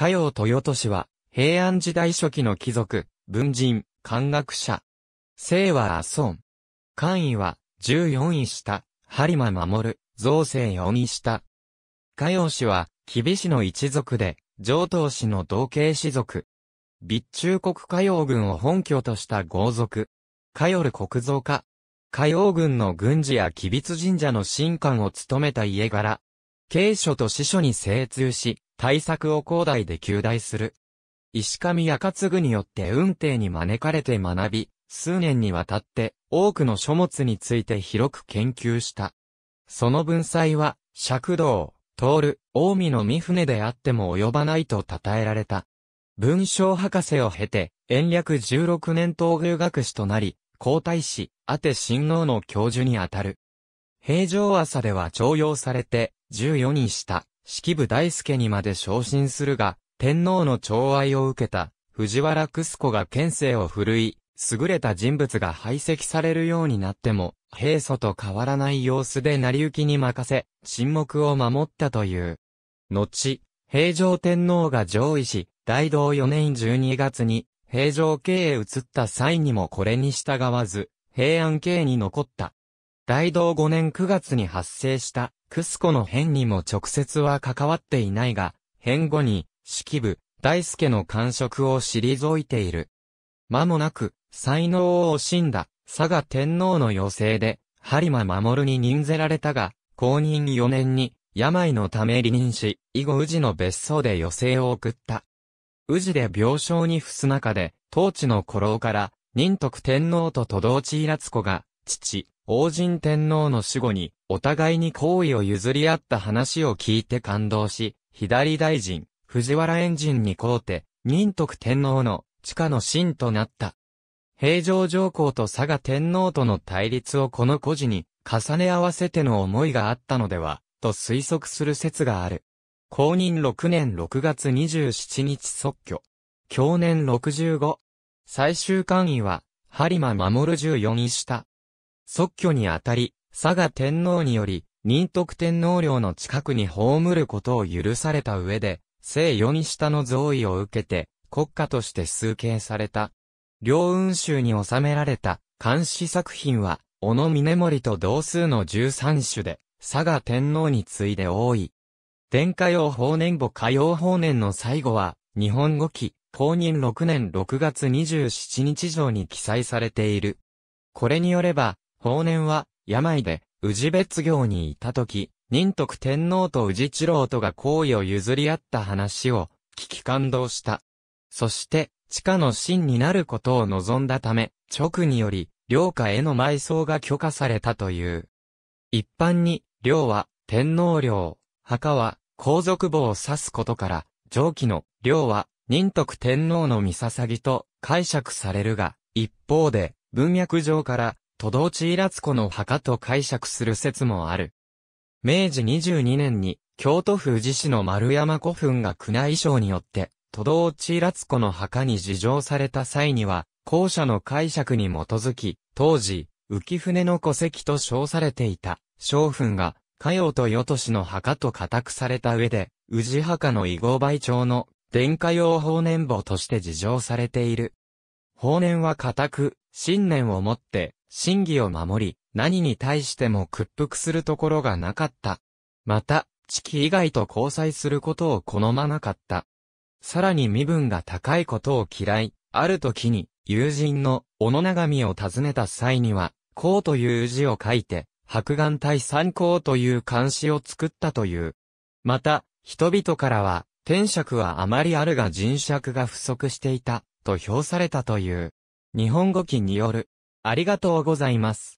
加用豊都氏は、平安時代初期の貴族、文人、漢学者。姓は阿孫。官位は、14位下、播磨守、造成4位下。加用氏は、吉備氏の一族で、上等氏の同系氏族。備中国加用軍を本拠とした豪族。加用る国造家。加用軍の軍事や吉備神社の神官を務めた家柄。経書と司書に精通し、対策を広大で求大する。石上赤継によって運帝に招かれて学び、数年にわたって多くの書物について広く研究した。その文才は、尺道、通る、近江の三船であっても及ばないと称えられた。文章博士を経て、延暦16年東宮学士となり、皇太子、あて親王の教授にあたる。平常朝では徴用されて、14にした、式部大輔にまで昇進するが、天皇の寵愛を受けた、藤原楠子が県政を振るい、優れた人物が排斥されるようになっても、平素と変わらない様子で成り行きに任せ、沈黙を守ったという。後、平城天皇が上位し、大道4年12月に、平城京へ移った際にもこれに従わず、平安系に残った。大道5年9月に発生したクスコの変にも直接は関わっていないが、変後に式部、大輔の感触を退いている。間もなく、才能を惜しんだ、佐賀天皇の要請で、播磨守に任ぜられたが、公認4年に、病のため離任し、以後宇治の別荘で余生を送った。宇治で病床に伏す中で、当地の古老から、仁徳天皇と都道地イラツ子が、父、王神天皇の死後に、お互いに好意を譲り合った話を聞いて感動し、左大臣、藤原炎神に皇帝、仁徳天皇の地下の神となった。平城上皇と佐賀天皇との対立をこの故事に重ね合わせての思いがあったのでは、と推測する説がある。公認6年6月27日即挙。去年65。最終官位は、播磨守14位下。即居にあたり、佐賀天皇により、仁徳天皇陵の近くに葬ることを許された上で、聖四に下の贈位を受けて、国家として崇敬された。両雲州に収められた、監視作品は、小野峰森と同数の13種で、佐賀天皇に次いで多い。天下用法年簿火曜法年の最後は、日本語記、公認6年6月27日上に記載されている。これによれば、法然は、病で、宇治別行にいた時、仁徳天皇と宇治一郎とが好意を譲り合った話を、聞き感動した。そして、地下の真になることを望んだため、直により、領下への埋葬が許可されたという。一般に、領は、天皇領、墓は、皇族墓を指すことから、上記の、領は、仁徳天皇の見捧ぎと解釈されるが、一方で、文脈上から、都道地イラツ子の墓と解釈する説もある。明治22年に、京都府宇治市の丸山古墳が宮内省によって、都道地イラツ子の墓に事情された際には、後者の解釈に基づき、当時、浮舟の戸籍と称されていた、将墳が、火用と与都市の墓と固くされた上で、宇治墓の異号倍長の、殿下用法年簿として事情されている。法年は固く、信念を持って、真偽を守り、何に対しても屈服するところがなかった。また、地期以外と交際することを好まなかった。さらに身分が高いことを嫌い、ある時に、友人の小野長見を訪ねた際には、こうという字を書いて、白眼対参考という漢詩を作ったという。また、人々からは、天尺はあまりあるが人尺が不足していた、と評されたという。日本語記による。ありがとうございます。